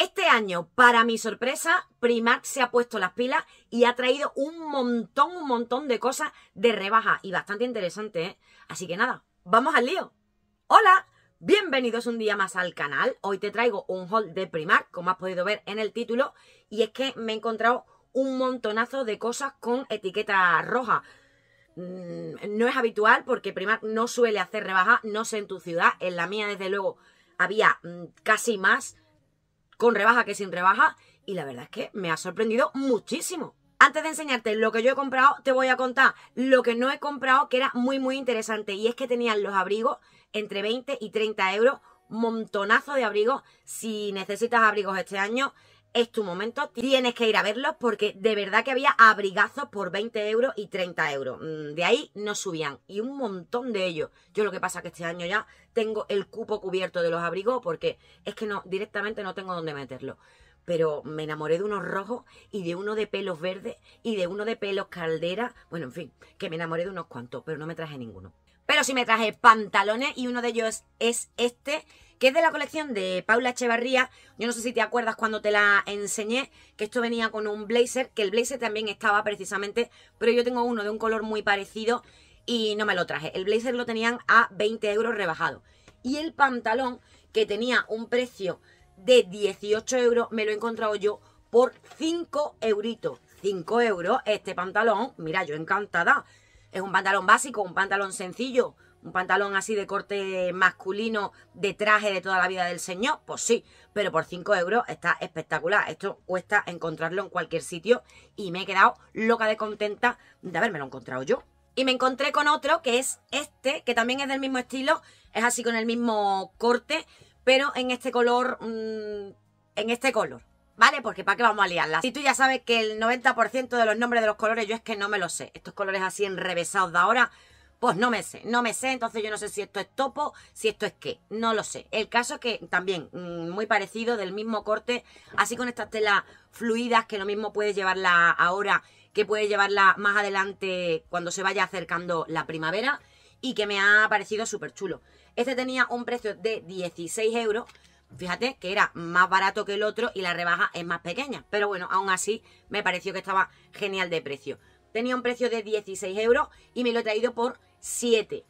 Este año, para mi sorpresa, Primark se ha puesto las pilas y ha traído un montón, un montón de cosas de rebaja y bastante interesante, ¿eh? Así que nada, vamos al lío. ¡Hola! Bienvenidos un día más al canal. Hoy te traigo un haul de Primark, como has podido ver en el título, y es que me he encontrado un montonazo de cosas con etiqueta roja. Mm, no es habitual porque Primark no suele hacer rebaja, no sé en tu ciudad, en la mía desde luego había mm, casi más, con rebaja que sin rebaja. Y la verdad es que me ha sorprendido muchísimo. Antes de enseñarte lo que yo he comprado, te voy a contar lo que no he comprado, que era muy, muy interesante. Y es que tenían los abrigos entre 20 y 30 euros, montonazo de abrigos. Si necesitas abrigos este año, es tu momento, tienes que ir a verlos porque de verdad que había abrigazos por 20 euros y 30 euros. Mm, de ahí no subían y un montón de ellos. Yo lo que pasa es que este año ya tengo el cupo cubierto de los abrigos porque es que no, directamente no tengo dónde meterlo. Pero me enamoré de unos rojos y de uno de pelos verdes y de uno de pelos caldera. Bueno, en fin, que me enamoré de unos cuantos, pero no me traje ninguno. Pero sí me traje pantalones y uno de ellos es este que es de la colección de Paula Echevarría. Yo no sé si te acuerdas cuando te la enseñé, que esto venía con un blazer, que el blazer también estaba precisamente, pero yo tengo uno de un color muy parecido y no me lo traje. El blazer lo tenían a 20 euros rebajado. Y el pantalón, que tenía un precio de 18 euros, me lo he encontrado yo por 5 euritos. 5 euros este pantalón, mira, yo encantada. Es un pantalón básico, un pantalón sencillo, un pantalón así de corte masculino, de traje de toda la vida del señor, pues sí, pero por 5 euros está espectacular. Esto cuesta encontrarlo en cualquier sitio y me he quedado loca de contenta de lo encontrado yo. Y me encontré con otro que es este, que también es del mismo estilo, es así con el mismo corte, pero en este color, mm, en este color. ¿vale? Porque ¿para qué vamos a liarla? Si tú ya sabes que el 90% de los nombres de los colores yo es que no me lo sé. Estos colores así enrevesados de ahora pues no me sé, no me sé, entonces yo no sé si esto es topo, si esto es qué, no lo sé. El caso es que también mm, muy parecido, del mismo corte, así con estas telas fluidas que lo mismo puedes llevarla ahora, que puedes llevarla más adelante cuando se vaya acercando la primavera y que me ha parecido súper chulo. Este tenía un precio de 16 euros, fíjate que era más barato que el otro y la rebaja es más pequeña. Pero bueno, aún así me pareció que estaba genial de precio. Tenía un precio de 16 euros y me lo he traído por 7.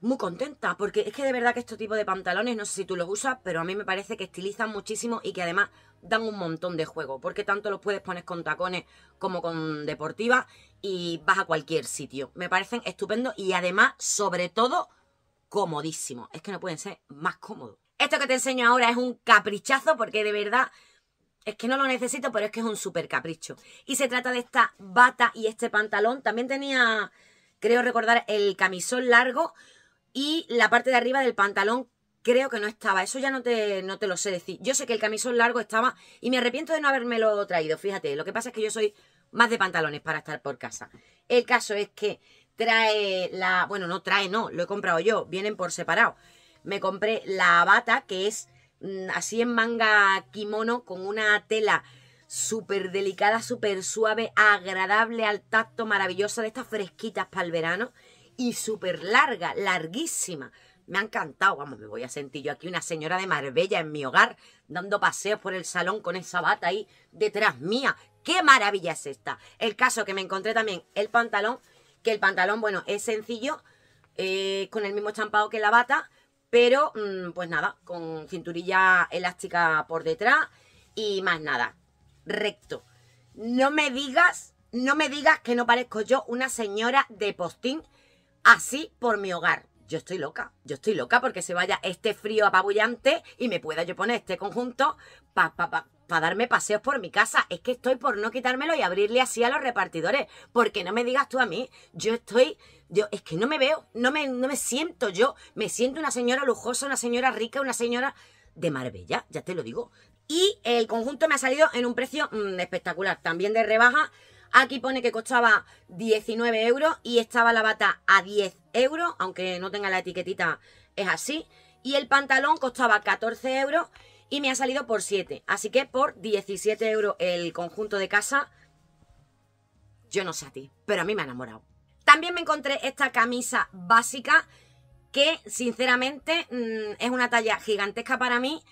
Muy contenta, porque es que de verdad que estos tipo de pantalones, no sé si tú los usas, pero a mí me parece que estilizan muchísimo y que además dan un montón de juego, porque tanto los puedes poner con tacones como con deportiva y vas a cualquier sitio. Me parecen estupendos y además, sobre todo, comodísimos. Es que no pueden ser más cómodos. Esto que te enseño ahora es un caprichazo porque de verdad es que no lo necesito, pero es que es un súper capricho. Y se trata de esta bata y este pantalón. También tenía creo recordar el camisón largo y la parte de arriba del pantalón creo que no estaba. Eso ya no te, no te lo sé decir. Yo sé que el camisón largo estaba y me arrepiento de no habérmelo traído, fíjate. Lo que pasa es que yo soy más de pantalones para estar por casa. El caso es que trae la... Bueno, no trae, no, lo he comprado yo, vienen por separado. Me compré la bata, que es mm, así en manga kimono, con una tela súper delicada, súper suave, agradable al tacto, maravillosa de estas fresquitas para el verano y súper larga, larguísima. Me ha encantado, vamos, me voy a sentir yo aquí una señora de Marbella en mi hogar, dando paseos por el salón con esa bata ahí detrás mía. ¡Qué maravilla es esta! El caso que me encontré también, el pantalón, que el pantalón, bueno, es sencillo, eh, con el mismo estampado que la bata, pero mm, pues nada, con cinturilla elástica por detrás y más nada recto. No me digas, no me digas que no parezco yo una señora de postín así por mi hogar. Yo estoy loca, yo estoy loca porque se vaya este frío apabullante y me pueda yo poner este conjunto para pa, darme paseos por mi casa. Es que estoy por no quitármelo y abrirle así a los repartidores. Porque no me digas tú a mí, yo estoy yo, es que no me veo, no me, no me siento yo. Me siento una señora lujosa, una señora rica, una señora de Marbella, ya te lo digo, y el conjunto me ha salido en un precio mm, espectacular, también de rebaja. Aquí pone que costaba 19 euros y estaba la bata a 10 euros, aunque no tenga la etiquetita, es así. Y el pantalón costaba 14 euros y me ha salido por 7. Así que por 17 euros el conjunto de casa, yo no sé a ti, pero a mí me ha enamorado. También me encontré esta camisa básica que sinceramente mm, es una talla gigantesca para mí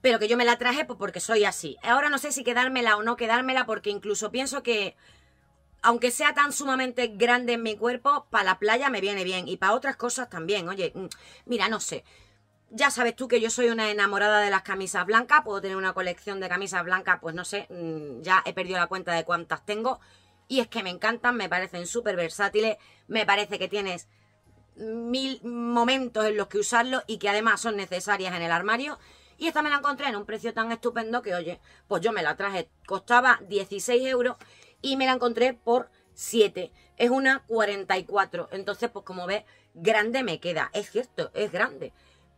pero que yo me la traje pues, porque soy así. Ahora no sé si quedármela o no quedármela porque incluso pienso que, aunque sea tan sumamente grande en mi cuerpo, para la playa me viene bien y para otras cosas también. Oye, mm, mira, no sé. Ya sabes tú que yo soy una enamorada de las camisas blancas, puedo tener una colección de camisas blancas, pues no sé, mm, ya he perdido la cuenta de cuántas tengo. Y es que me encantan, me parecen súper versátiles, me parece que tienes mil momentos en los que usarlo y que además son necesarias en el armario. Y esta me la encontré en un precio tan estupendo que, oye, pues yo me la traje, costaba 16 euros y me la encontré por 7. Es una 44. Entonces, pues como ves, grande me queda. Es cierto, es grande.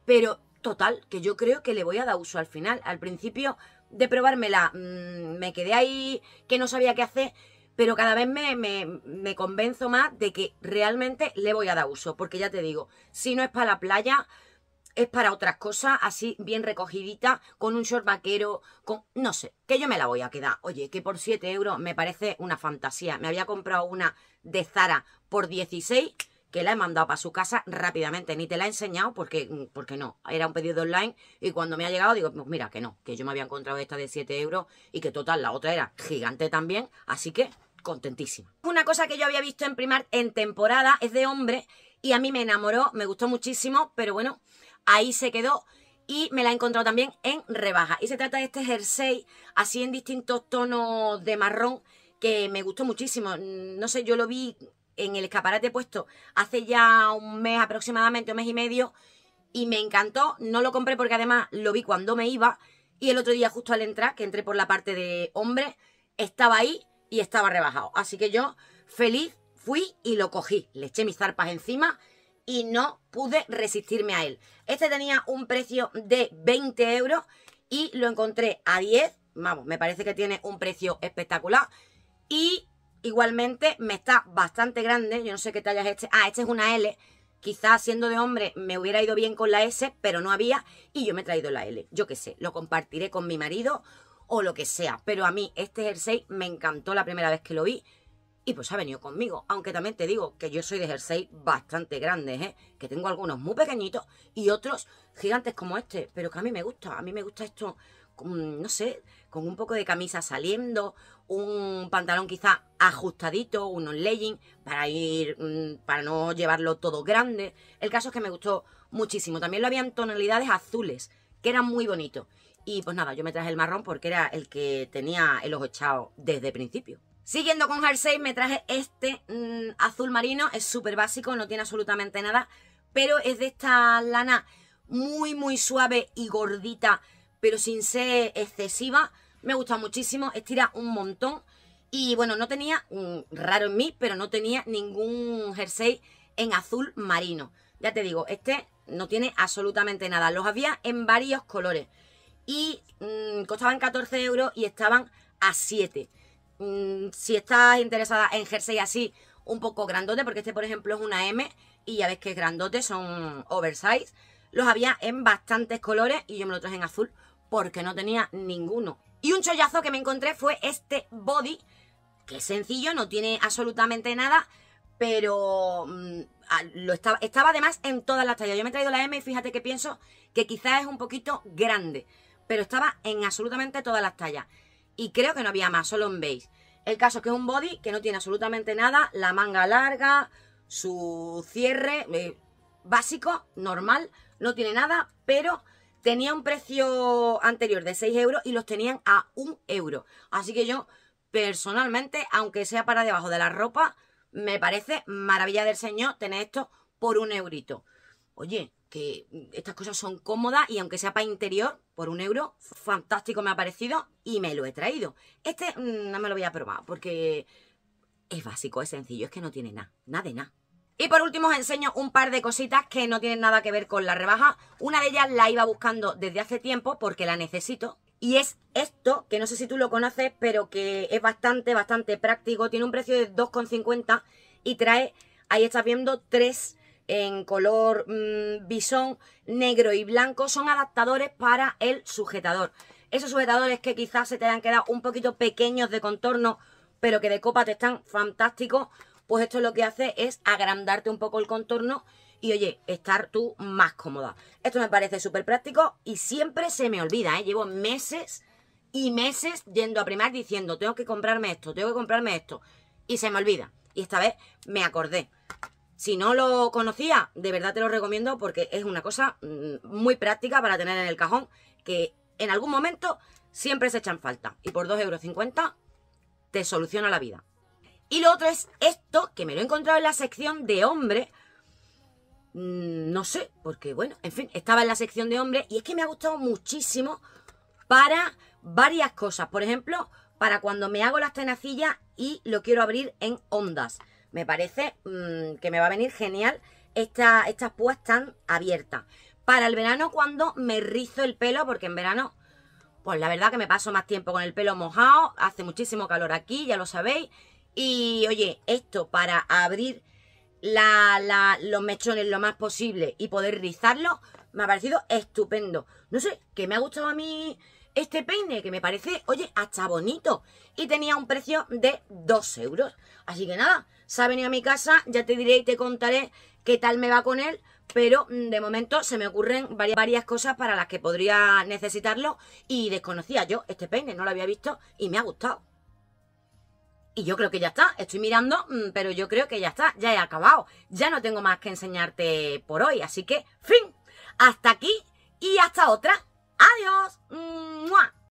Pero total, que yo creo que le voy a dar uso al final. Al principio de probármela, mm, me quedé ahí que no sabía qué hacer. Pero cada vez me, me convenzo más de que realmente le voy a dar uso. Porque ya te digo, si no es para la playa, es para otras cosas, así bien recogidita, con un short vaquero, con... no sé, que yo me la voy a quedar. Oye, que por 7 euros me parece una fantasía. Me había comprado una de Zara por 16, que la he mandado para su casa rápidamente. Ni te la he enseñado porque, no, era un pedido online y cuando me ha llegado digo, pues mira, que no, que yo me había encontrado esta de 7 euros y que total, la otra era gigante también, así que contentísima. Una cosa que yo había visto en Primark en temporada es de hombre y a mí me enamoró, me gustó muchísimo, pero bueno, ahí se quedó y me la he encontrado también en rebaja. Y se trata de este jersey así en distintos tonos de marrón que me gustó muchísimo. No sé, yo lo vi en el escaparate puesto hace ya un mes aproximadamente, un mes y medio, y me encantó. No lo compré porque además lo vi cuando me iba y el otro día justo al entrar, que entré por la parte de hombre, estaba ahí y estaba rebajado. Así que yo feliz fui y lo cogí. Le eché mis zarpas encima y no pude resistirme a él. Este tenía un precio de 20 euros y lo encontré a 10. Vamos, me parece que tiene un precio espectacular. Y igualmente me está bastante grande. Yo no sé qué talla es este. Ah, este es una L. Quizás siendo de hombre me hubiera ido bien con la S, pero no había. Y yo me he traído la L. Yo qué sé, lo compartiré con mi marido o lo que sea. Pero a mí este jersey me encantó la primera vez que lo vi. Y pues ha venido conmigo, aunque también te digo que yo soy de jersey bastante grandes, ¿eh? que tengo algunos muy pequeñitos y otros gigantes como este, pero que a mí me gusta, a mí me gusta esto, no sé, con un poco de camisa saliendo, un pantalón quizá ajustadito, unos leggings, para ir, mm, para no llevarlo todo grande. El caso es que me gustó muchísimo, también lo había en tonalidades azules, que eran muy bonitos. Y pues nada, yo me traje el marrón porque era el que tenía el ojo echado desde el principio. Siguiendo con jersey, me traje este mm, azul marino, es súper básico, no tiene absolutamente nada, pero es de esta lana muy muy suave y gordita, pero sin ser excesiva. Me gusta muchísimo, estira un montón y bueno, no tenía, mm, raro en mí, pero no tenía ningún jersey en azul marino. Ya te digo, este no tiene absolutamente nada, los había en varios colores y mm, costaban 14 euros y estaban a 7 Mm, si estás interesada en jersey así, un poco grandote, porque este, por ejemplo, es una M y ya ves que es grandote, son oversize. Los había en bastantes colores y yo me lo traje en azul porque no tenía ninguno. Y un chollazo que me encontré fue este body, que es sencillo, no tiene absolutamente nada, pero mm, lo estaba, estaba además en todas las tallas. Yo me he traído la M y fíjate que pienso que quizás es un poquito grande, pero estaba en absolutamente todas las tallas. Y creo que no había más, solo en beige. El caso es que es un body que no tiene absolutamente nada, la manga larga, su cierre eh, básico, normal, no tiene nada, pero tenía un precio anterior de 6 euros y los tenían a 1 euro. Así que yo, personalmente, aunque sea para debajo de la ropa, me parece maravilla del señor tener esto por un eurito. Oye, que mm, estas cosas son cómodas y aunque sea para interior, por un euro, fantástico me ha parecido y me lo he traído. Este mm, no me lo voy a probar porque es básico, es sencillo, es que no tiene nada, nada de nada. Y por último os enseño un par de cositas que no tienen nada que ver con la rebaja. Una de ellas la iba buscando desde hace tiempo porque la necesito. Y es esto, que no sé si tú lo conoces, pero que es bastante, bastante práctico. Tiene un precio de 2,50 y trae, ahí estás viendo, tres en color mm, bisón, negro y blanco, son adaptadores para el sujetador. Esos sujetadores que quizás se te hayan quedado un poquito pequeños de contorno, pero que de copa te están fantásticos, pues esto lo que hace es agrandarte un poco el contorno y, oye, estar tú más cómoda. Esto me parece súper práctico y siempre se me olvida, ¿eh? Llevo meses y meses yendo a primar diciendo, tengo que comprarme esto, tengo que comprarme esto, y se me olvida. Y esta vez me acordé. Si no lo conocía, de verdad te lo recomiendo porque es una cosa mm, muy práctica para tener en el cajón que en algún momento siempre se echan falta. Y por 2,50€ te soluciona la vida. Y lo otro es esto, que me lo he encontrado en la sección de hombre. Mm, no sé, porque bueno, en fin, estaba en la sección de hombre y es que me ha gustado muchísimo para varias cosas. Por ejemplo, para cuando me hago las tenacillas y lo quiero abrir en ondas. Me parece mm, que me va a venir genial esta, estas púas tan abiertas. Para el verano cuando me rizo el pelo, porque en verano, pues la verdad que me paso más tiempo con el pelo mojado, hace muchísimo calor aquí, ya lo sabéis. Y oye, esto para abrir la, los mechones lo más posible y poder rizarlo me ha parecido estupendo. No sé, que me ha gustado a mí este peine, que me parece, oye, hasta bonito. Y tenía un precio de 2 euros. Así que nada, se ha venido a mi casa, ya te diré y te contaré qué tal me va con él, pero mm, de momento se me ocurren varias, cosas para las que podría necesitarlo y desconocía yo este peine, no lo había visto y me ha gustado. Y yo creo que ya está, estoy mirando, mm, pero yo creo que ya está, ya he acabado, ya no tengo más que enseñarte por hoy, así que fin, hasta aquí y hasta otra. Adiós. Mm, muah